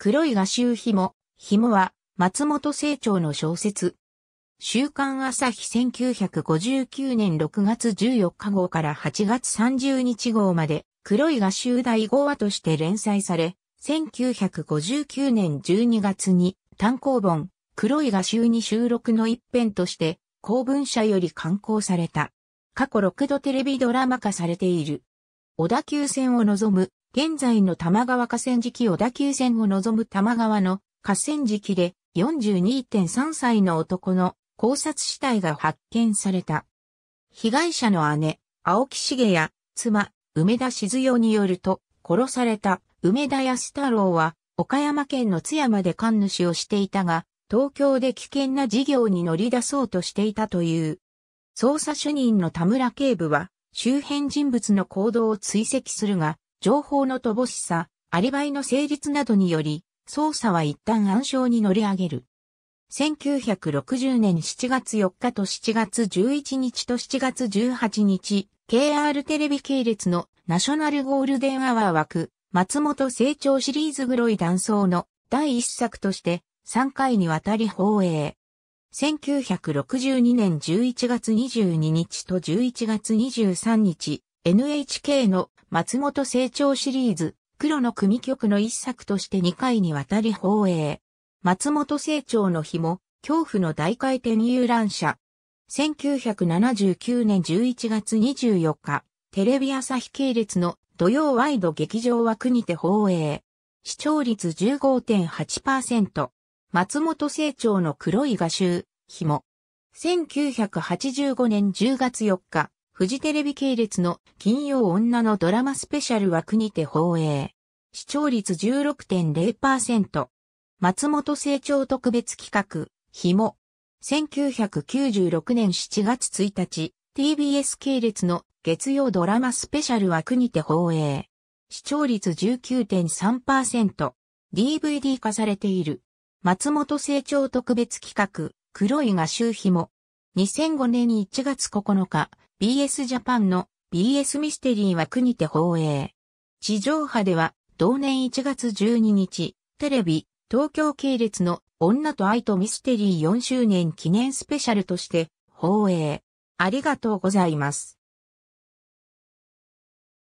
黒い画集紐、紐は松本清張の小説。週刊朝日1959年6月14日号から8月30日号まで黒い画集第5話として連載され、1959年12月に単行本黒い画集に収録の一編として公文社より刊行された。過去6度テレビドラマ化されている。小田急線を望む現在の玉川河川敷小田急線を望む玉川の河川敷で42.3歳の男の考察死体が発見された。被害者の姉、青木茂や妻、梅田静代によると、殺された梅田康太郎は、岡山県の津山で神主をしていたが、東京で危険な事業に乗り出そうとしていたという。捜査主任の田村警部は、周辺人物の行動を追跡するが、情報の乏しさ、アリバイの成立などにより、捜査は一旦暗礁に乗り上げる。1960年7月4日と7月11日と7月18日、KR テレビ系列のナショナルゴールデンアワー枠、松本成長シリーズ黒い断層の第一作として3回にわたり放映。1962年11月22日と11月23日、NHK の松本成長シリーズ、黒の組曲の一作として2回にわたり放映。松本成長の日も、恐怖の大回転遊覧車。1979年11月24日、テレビ朝日系列の土曜ワイド劇場枠にて放映。視聴率15.8%。松本成長の黒い画集、紐。1985年10月4日、フジテレビ系列の金曜女のドラマスペシャル枠にて放映。視聴率16.0%。松本成長特別企画、紐。1996年7月1日、TBS 系列の月曜ドラマスペシャル枠にて放映。視聴率19.3%。DVD 化されている。松本成長特別企画、黒い画集紐。2005年1月9日、BS ジャパンの BS ミステリーは国て放映。地上波では同年1月12日、テレビ、東京系列の女と愛とミステリー4周年記念スペシャルとして放映。ありがとうございます。